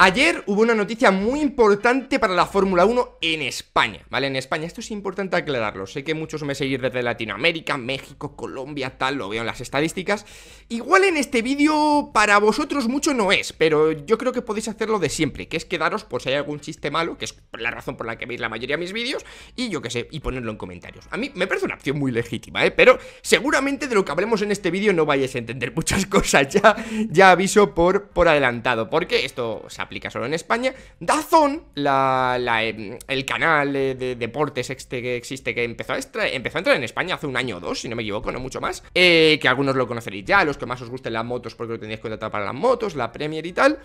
Ayer hubo una noticia muy importante para la Fórmula 1 en España, ¿vale? En España, esto es importante aclararlo, sé que muchos me seguís desde Latinoamérica, México, Colombia, tal, lo veo en las estadísticas. Igual en este vídeo para vosotros mucho no es, pero yo creo que podéis hacerlo de siempre, que es quedaros por si hay algún chiste malo, que es la razón por la que veis la mayoría de mis vídeos, y yo qué sé, y ponerlo en comentarios. A mí me parece una opción muy legítima, ¿eh? Pero seguramente de lo que hablemos en este vídeo no vayáis a entender muchas cosas, ya, ya aviso por, por adelantado, porque esto aplica solo en España. Dazón, eh, el canal de deportes este que existe que empezó a, empezó entrar en España hace un año o dos, si no me equivoco, no mucho más, eh, que algunos lo conoceréis ya, los que más os gusten las motos porque lo tenéis contratado para las motos, la Premier y tal,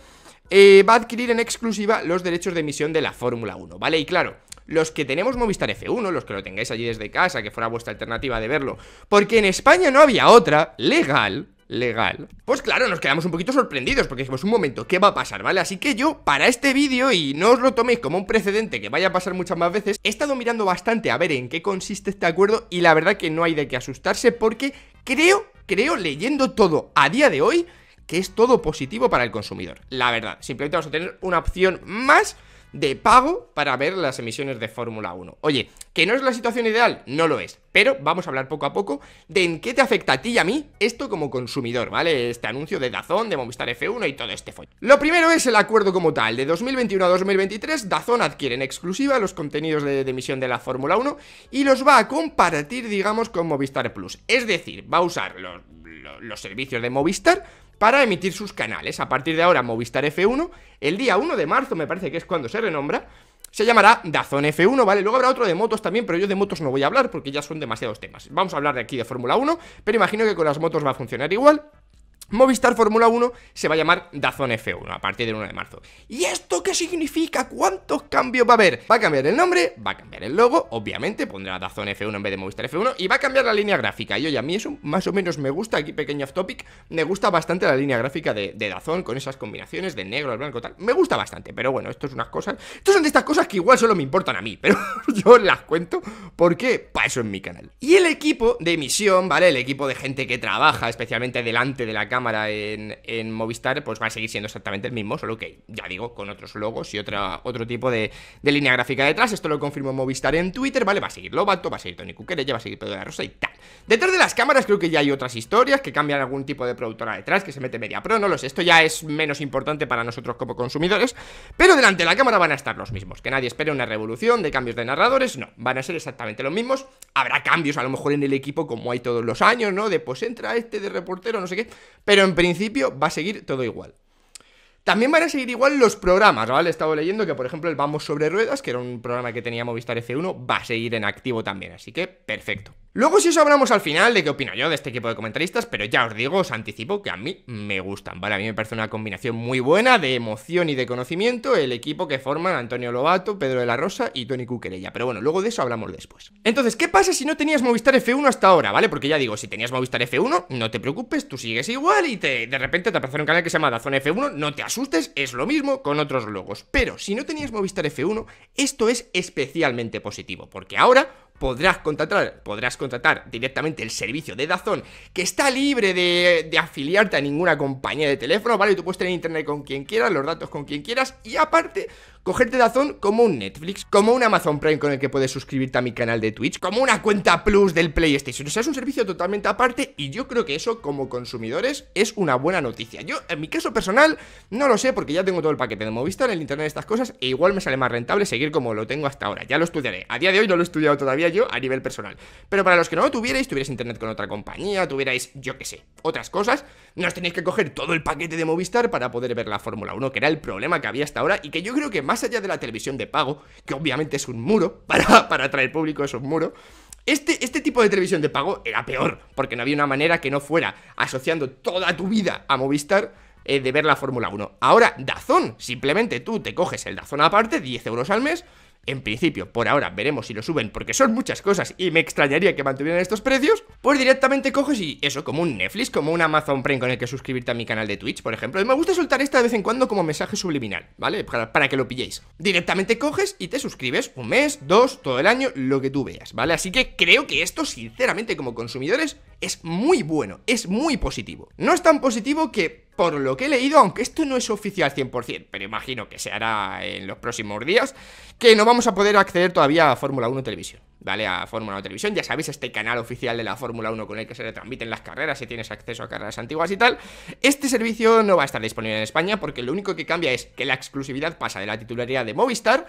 eh, va a adquirir en exclusiva los derechos de emisión de la Fórmula 1, ¿vale? Y claro, los que tenemos Movistar F1, los que lo tengáis allí desde casa, que fuera vuestra alternativa de verlo, porque en España no había otra legal, legal. Pues claro, nos quedamos un poquito sorprendidos porque dijimos, un momento, ¿qué va a pasar? ¿Vale? Así que yo, para este vídeo, y no os lo toméis como un precedente que vaya a pasar muchas más veces, he estado mirando bastante a ver en qué consiste este acuerdo y la verdad que no hay de qué asustarse porque creo, creo, leyendo todo a día de hoy, que es todo positivo para el consumidor. La verdad, simplemente vamos a tener una opción más de pago para ver las emisiones de Fórmula 1. Oye, ¿que no es la situación ideal? No lo es, pero vamos a hablar poco a poco de en qué te afecta a ti y a mí esto como consumidor, ¿vale? Este anuncio de Dazón, de Movistar F1 y todo este follón. Lo primero es el acuerdo como tal. De 2021 a 2023, Dazón adquiere en exclusiva los contenidos de, de emisión de la Fórmula 1 y los va a compartir, digamos, con Movistar Plus. Es decir, va a usar los los servicios de Movistar para emitir sus canales. A partir de ahora, Movistar F1, el día 1 de marzo, me parece que es cuando se renombra, se llamará Dazón F1, ¿vale? Luego habrá otro de motos también, pero yo de motos no voy a hablar porque ya son demasiados temas. Vamos a hablar de aquí de Fórmula 1, pero imagino que con las motos va a funcionar igual. Movistar Fórmula 1 se va a llamar Dazón F1 a partir del 1 de marzo. ¿Y esto qué significa? ¿Cuántos cambios va a haber? Va a cambiar el nombre, va a cambiar el logo, obviamente pondrá Dazón F1 en vez de Movistar F1 y va a cambiar la línea gráfica. Y oye, a mí eso más o menos me gusta, aquí pequeño off topic, me gusta bastante la línea gráfica de, Dazón con esas combinaciones de negro al blanco tal. Me gusta bastante, pero bueno, esto es unas cosas... Esto son de estas cosas que igual solo me importan a mí, pero yo las cuento porque para eso es mi canal. Y el equipo de emisión, ¿vale? El equipo de gente que trabaja especialmente delante de la cámara en, Movistar, pues va a seguir siendo exactamente el mismo, solo que, ya digo, con otros logos y otra, otro tipo de, línea gráfica detrás. Esto lo confirmó Movistar en Twitter, ¿vale? Va a seguir Lobato, va a seguir Tony Cuquerella, va a seguir Pedro de la Rosa y tal. Detrás de las cámaras creo que ya hay otras historias que cambian algún tipo de productora detrás, que se mete media pro, no lo Esto ya es menos importante para nosotros como consumidores, pero delante de la cámara van a estar los mismos. Que nadie espere una revolución de cambios de narradores, no. Van a ser exactamente los mismos. Habrá cambios a lo mejor en el equipo como hay todos los años, ¿no? De pues entra este de reportero, no sé qué. Pero en principio va a seguir todo igual. También van a seguir igual los programas, ¿vale? He estado leyendo que, por ejemplo, el Vamos sobre Ruedas, que era un programa que tenía Movistar F1, va a seguir en activo también, así que perfecto. Luego si eso hablamos al final de qué opino yo de este equipo de comentaristas, pero ya os digo, os anticipo que a mí me gustan, ¿vale? A mí me parece una combinación muy buena de emoción y de conocimiento el equipo que forman Antonio Lobato, Pedro de la Rosa y Tony Cuquerella, pero bueno, luego de eso hablamos después. Entonces, ¿qué pasa si no tenías Movistar F1 hasta ahora, ¿vale? Porque ya digo, si tenías Movistar F1, no te preocupes, tú sigues igual y de repente te aparece un canal que se llama Dazón F1, no te has asustes es lo mismo con otros logos. Pero si no tenías Movistar F1, esto es especialmente positivo, porque ahora podrás contratar, podrás contratar directamente el servicio de Dazón, que está libre de, de, afiliarte a ninguna compañía de teléfono, ¿vale? Tú puedes tener internet con quien quieras, los datos con quien quieras, y aparte Cogerte Dazón como un Netflix, como un Amazon Prime con el que puedes suscribirte a mi canal de Twitch, como una cuenta Plus del PlayStation. O sea, es un servicio totalmente aparte y yo creo que eso como consumidores es una buena noticia. Yo, en mi caso personal, no lo sé porque ya tengo todo el paquete de Movistar, el internet, estas cosas e igual me sale más rentable seguir como lo tengo hasta ahora. Ya lo estudiaré. A día de hoy no lo he estudiado todavía yo a nivel personal. Pero para los que no lo tuvierais, tuvierais internet con otra compañía, tuvierais, yo qué sé, otras cosas, no os tenéis que coger todo el paquete de Movistar para poder ver la Fórmula 1, que era el problema que había hasta ahora y que yo creo que más más allá de la televisión de pago, que obviamente es un muro, para, para atraer público es un muro, este, este, tipo de televisión de pago era peor, porque no había una manera que no fuera asociando toda tu vida a Movistar eh, de ver la Fórmula 1. Ahora, Dazón, simplemente tú te coges el Dazón aparte, 10 euros al mes, en principio, por ahora veremos si lo suben porque son muchas cosas y me extrañaría que mantuvieran estos precios, pues directamente coges y eso, como un Netflix, como un Amazon Prime con el que suscribirte a mi canal de Twitch, por ejemplo. me gusta soltar esta de vez en cuando como mensaje subliminal, ¿vale? Para, para que lo pilléis. Directamente coges y te suscribes un mes, dos, todo el año, lo que tú veas, ¿vale? Así que creo que esto, sinceramente, como consumidores, es muy bueno, es muy positivo. No es tan positivo que por lo que he leído, aunque esto no es oficial 100%, pero imagino que se hará en los próximos días, que no vamos a poder acceder todavía a Fórmula 1 Televisión, ¿vale? A Fórmula 1 Televisión, ya sabéis, este canal oficial de la Fórmula 1 con el que se retransmiten las carreras si tienes acceso a carreras antiguas y tal. Este servicio no va a estar disponible en España porque lo único que cambia es que la exclusividad pasa de la titularidad de Movistar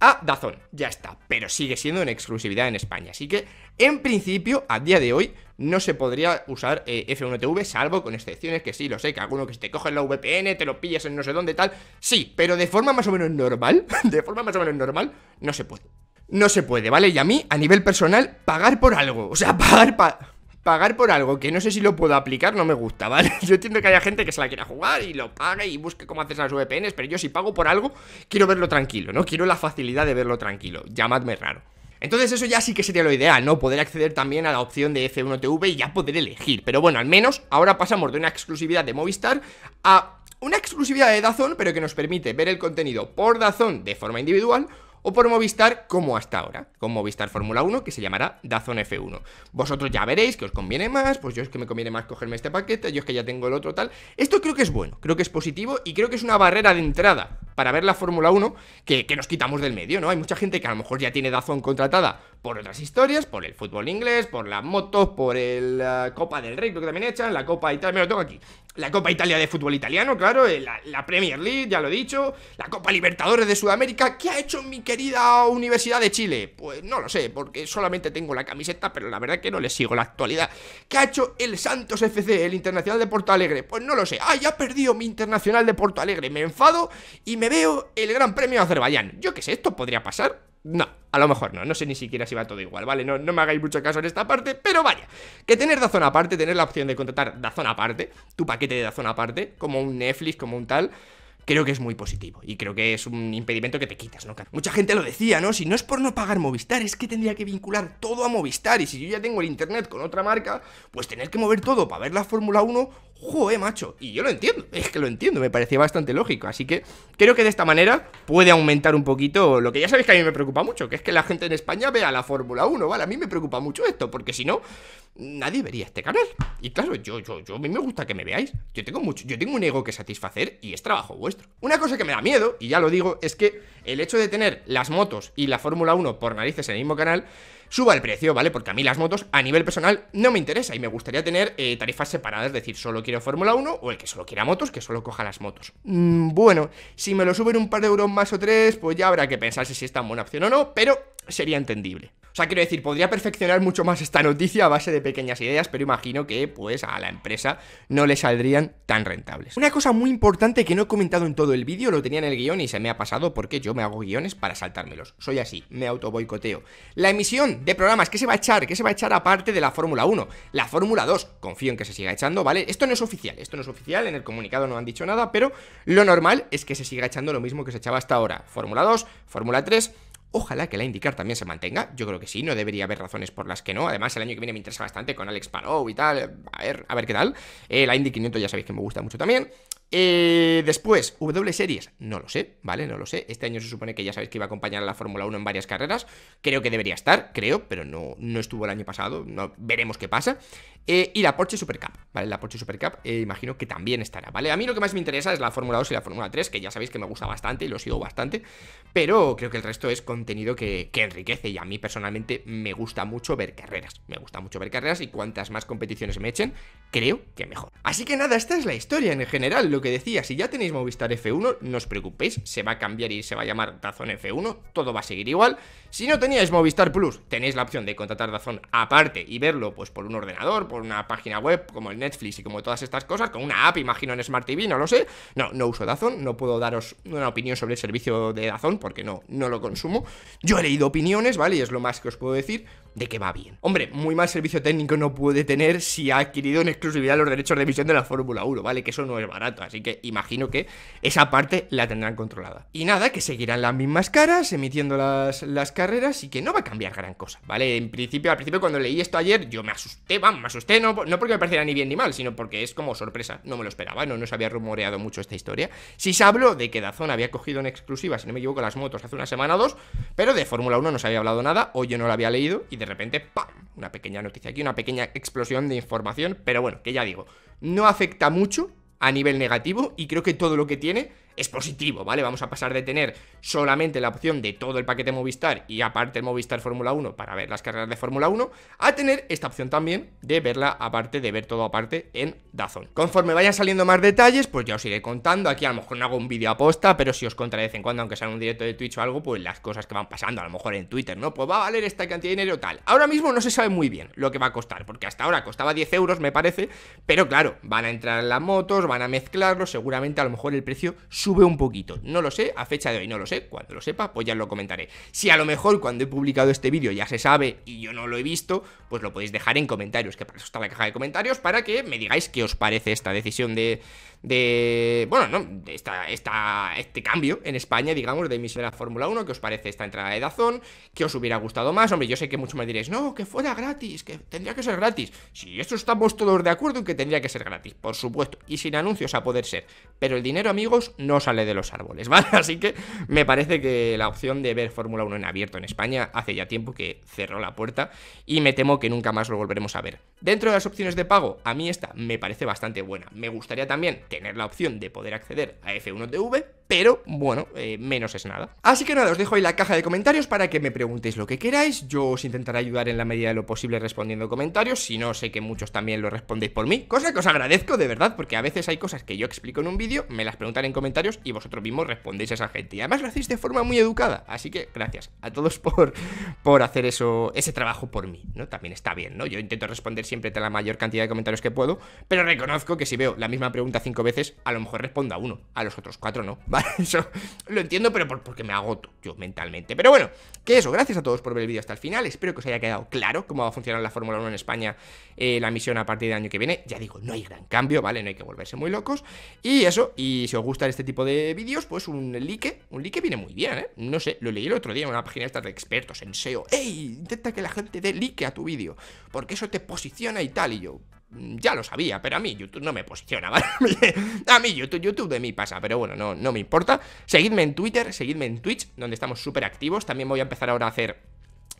a Dazón. Ya está, pero sigue siendo en exclusividad en España. Así que, en principio, a día de hoy, no se podría usar eh, F1 TV, salvo con excepciones que sí, lo sé, que alguno que te coge la VPN, te lo pillas en no sé dónde, tal. Sí, pero de forma más o menos normal, de forma más o menos normal, no se puede. No se puede, ¿vale? Y a mí, a nivel personal, pagar por algo. O sea, pagar para pagar por algo que no sé si lo puedo aplicar no me gusta, ¿vale? Yo entiendo que haya gente que se la quiera jugar y lo pague y busque cómo hacer las VPNs, pero yo si pago por algo quiero verlo tranquilo, ¿no? Quiero la facilidad de verlo tranquilo, llamadme raro. Entonces eso ya sí que sería lo ideal, ¿no? Poder acceder también a la opción de F1TV y ya poder elegir. Pero bueno, al menos ahora pasamos de una exclusividad de Movistar a una exclusividad de Dazón, pero que nos permite ver el contenido por Dazón de forma individual o por Movistar como hasta ahora, con Movistar Fórmula 1 que se llamará DAZN F1. Vosotros ya veréis que os conviene más, pues yo es que me conviene más cogerme este paquete, yo es que ya tengo el otro tal. Esto creo que es bueno, creo que es positivo y creo que es una barrera de entrada para ver la Fórmula 1 que, nos quitamos del medio, ¿no? Hay mucha gente que a lo mejor ya tiene Dazón contratada por otras historias, por el fútbol inglés, por las motos, por el, la eh, Copa del Rey, que también echan, la Copa Italia, me lo tengo aquí, la Copa Italia de fútbol italiano, claro, eh, la, Premier League, ya lo he dicho, la Copa Libertadores de Sudamérica, ¿qué ha hecho mi querida Universidad de Chile? Pues no lo sé, porque solamente tengo la camiseta, pero la verdad que no le sigo la actualidad. ¿Qué ha hecho el Santos FC, el Internacional de Porto Alegre? Pues no lo sé, ah, ya ha perdido mi Internacional de Porto Alegre, me enfado y me me veo el Gran Premio de Azerbaiyán. Yo qué sé, esto podría pasar. No, a lo mejor no, no sé ni siquiera si va todo igual, ¿vale? No, no me hagáis mucho caso en esta parte, pero vaya, que tener Dazón aparte, tener la opción de contratar Dazón aparte, tu paquete de Dazón aparte, como un Netflix, como un tal, creo que es muy positivo y creo que es un impedimento que te quitas, ¿no? Mucha gente lo decía, ¿no? Si no es por no pagar Movistar, es que tendría que vincular todo a Movistar y si yo ya tengo el internet con otra marca, pues tener que mover todo para ver la Fórmula 1, joder, macho. Y yo lo entiendo, es que lo entiendo, me parecía bastante lógico. Así que creo que de esta manera puede aumentar un poquito lo que ya sabéis que a mí me preocupa mucho, que es que la gente en España vea la Fórmula 1, ¿vale? A mí me preocupa mucho esto, porque si no, nadie vería este canal. Y claro, yo, yo, yo, a mí me gusta que me veáis. Yo tengo mucho, yo tengo un ego que satisfacer y es trabajo vuestro. Una cosa que me da miedo, y ya lo digo, es que el hecho de tener las motos y la Fórmula 1 por narices en el mismo canal suba el precio, ¿vale? Porque a mí las motos a nivel personal no me interesa y me gustaría tener eh, tarifas separadas, es decir, solo quiero Fórmula 1 o el que solo quiera motos, que solo coja las motos. Mm, bueno, si me lo suben un par de euros más o tres, pues ya habrá que pensarse si es tan buena opción o no, pero sería entendible. O sea, quiero decir, podría perfeccionar mucho más esta noticia a base de pequeñas ideas, pero imagino que pues a la empresa no le saldrían tan rentables. Una cosa muy importante que no he comentado en todo el vídeo, lo tenía en el guión y se me ha pasado porque yo me hago guiones para saltármelos. Soy así, me autoboicoteo. La emisión de programas que se va a echar, que se va a echar aparte de la Fórmula 1. La Fórmula 2, confío en que se siga echando, ¿vale? Esto no es oficial, esto no es oficial, en el comunicado no han dicho nada, pero lo normal es que se siga echando lo mismo que se echaba hasta ahora. Fórmula 2, Fórmula 3, Ojalá que la IndyCar también se mantenga. Yo creo que sí, no debería haber razones por las que no. Además, el año que viene me interesa bastante con Alex Palou y tal. A ver, a ver qué tal. Eh, la Indy 500 ya sabéis que me gusta mucho también. Eh, después, W Series, no lo sé, ¿vale? No lo sé. Este año se supone que ya sabéis que iba a acompañar a la Fórmula 1 en varias carreras. Creo que debería estar, creo, pero no, no estuvo el año pasado. veremos qué pasa. Eh, y la Porsche Super Cup, ¿vale? La Porsche Super Cup eh, imagino que también estará, ¿vale? A mí lo que más me interesa es la Fórmula 2 y la Fórmula 3, que ya sabéis que me gusta bastante y lo sigo bastante. Pero creo que el resto es contenido que, enriquece y a mí personalmente me gusta mucho ver carreras. Me gusta mucho ver carreras y cuantas más competiciones me echen, creo que mejor. Así que nada, esta es la historia en general. Lo que decía, si ya tenéis Movistar F1, no os preocupéis, se va a cambiar y se va a llamar Dazón F1, todo va a seguir igual. Si no teníais Movistar Plus, tenéis la opción de contratar Dazón aparte y verlo pues por un ordenador, por una página web como el Netflix y como todas estas cosas, con una app, imagino en Smart TV, no lo sé. No, no uso Dazón, no puedo daros una opinión sobre el servicio de Dazón porque no, no lo consumo. Yo he leído opiniones, ¿vale? Y es lo más que os puedo decir de que va bien. Hombre, muy mal servicio técnico no puede tener si ha adquirido en exclusividad los derechos de emisión de la Fórmula 1, ¿vale? Que eso no es barato, Así que imagino que esa parte la tendrán controlada. Y nada, que seguirán las mismas caras, emitiendo las, las carreras y que no va a cambiar gran cosa, ¿vale? En principio, al principio cuando leí esto ayer, yo me asusté, vamos, me asusté, no, no porque me pareciera ni bien ni mal, sino porque es como sorpresa, no me lo esperaba, no, no se había rumoreado mucho esta historia. Si se habló de que Dazón había cogido en exclusiva, si no me equivoco, las motos hace una semana o dos, pero de Fórmula 1 no se había hablado nada, o yo no la había leído, y de repente, ¡pam! Una pequeña noticia aquí, una pequeña explosión de información, pero bueno, que ya digo, no afecta mucho a nivel negativo y creo que todo lo que tiene es positivo, ¿vale? Vamos a pasar de tener solamente la opción de todo el paquete Movistar y aparte el Movistar Fórmula 1 para ver las carreras de Fórmula 1, a tener esta opción también de verla aparte, de ver todo aparte en Dazón. Conforme vayan saliendo más detalles, pues ya os iré contando. Aquí a lo mejor no hago un vídeo aposta, pero si os contaré de vez en cuando, aunque sea un directo de Twitch o algo, pues las cosas que van pasando, a lo mejor en Twitter, ¿no? Pues va a valer esta cantidad de dinero tal. Ahora mismo no se sabe muy bien lo que va a costar, porque hasta ahora costaba 10 euros, me parece, pero claro, van a entrar las motos, van a mezclarlo, seguramente a lo mejor el precio sube un poquito. No lo sé, a fecha de hoy no lo sé, cuando lo sepa pues ya lo comentaré. Si a lo mejor cuando he publicado este vídeo ya se sabe y yo no lo he visto, pues lo podéis dejar en comentarios, que para eso está la caja de comentarios, para que me digáis qué os parece esta decisión de de, bueno, no, de esta, esta, este cambio en España, digamos, de emisión Fórmula 1, ¿qué os parece esta entrada de Dazón? ¿Qué os hubiera gustado más? Hombre, yo sé que muchos me diréis, no, que fuera gratis, que tendría que ser gratis. si esto estamos todos de acuerdo en que tendría que ser gratis, por supuesto, y sin anuncios a poder ser. Pero el dinero, amigos, no sale de los árboles, ¿vale? Así que me parece que la opción de ver Fórmula 1 en abierto en España hace ya tiempo que cerró la puerta y me temo que nunca más lo volveremos a ver. Dentro de las opciones de pago, a mí esta me parece bastante buena. Me gustaría también tener la opción de poder acceder a F1 TV, pero bueno, eh, menos es nada. Así que nada, os dejo ahí la caja de comentarios para que me preguntéis lo que queráis, yo os intentaré ayudar en la medida de lo posible respondiendo comentarios, si no sé que muchos también lo respondéis por mí, cosa que os agradezco de verdad, porque a veces hay cosas que yo explico en un vídeo, me las preguntan en comentarios y vosotros mismos respondéis a esa gente, y además lo hacéis de forma muy educada, así que gracias a todos por, por hacer eso, ese trabajo por mí, ¿no? También está bien, ¿no? Yo intento responder siempre la mayor cantidad de comentarios que puedo, pero reconozco que si veo la misma pregunta cinco veces, a lo mejor respondo a uno, a los otros cuatro no, ¿vale? Eso lo entiendo, pero porque me agoto yo mentalmente. Pero bueno, que eso, gracias a todos por ver el vídeo hasta el final, espero que os haya quedado claro cómo va a funcionar la Fórmula 1 en España, eh, la misión a partir del año que viene, ya digo, no hay gran cambio, ¿vale? No hay que volverse muy locos, y eso, y si os gustan este tipo de vídeos, pues un like, un like viene muy bien, ¿eh? No sé, lo leí el otro día en una página esta de expertos en SEO, ¡Ey! Intenta que la gente dé like a tu vídeo, porque eso te posiciona y tal, y yo, Mm, ya lo sabía, pero a mí YouTube no me posiciona, ¿vale? a mí YouTube, YouTube de mí pasa, pero bueno, no, no me importa. Seguidme en Twitter, seguidme en Twitch, donde estamos súper activos. También voy a empezar ahora a hacer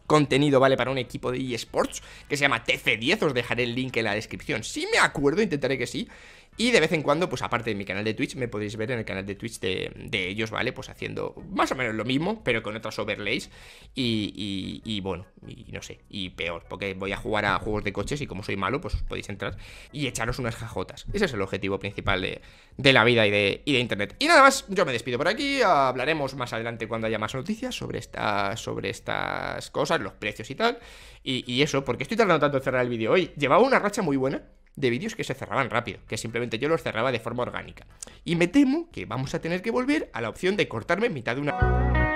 contenido, ¿vale? Para un equipo de eSports que se llama TC10, os dejaré el link en la descripción. Si me acuerdo, intentaré que sí. Y de vez en cuando, pues aparte de mi canal de Twitch, me podéis ver en el canal de Twitch de, ellos, ¿vale? Pues haciendo más o menos lo mismo, pero con otras overlays. Y, y, bueno, y no sé, y peor, porque voy a jugar a juegos de coches y como soy malo, pues podéis entrar y echaros unas jajotas. Ese es el objetivo principal de, la vida y de, y de Internet. Y nada más, yo me despido por aquí. Hablaremos más adelante cuando haya más noticias sobre, esta, sobre estas cosas, los precios y tal. y eso, porque estoy tardando tanto en cerrar el vídeo hoy. Llevaba una racha muy buena de vídeos que se cerraban rápido, que simplemente yo los cerraba de forma orgánica. Y me temo que vamos a tener que volver a la opción de cortarme en mitad de una...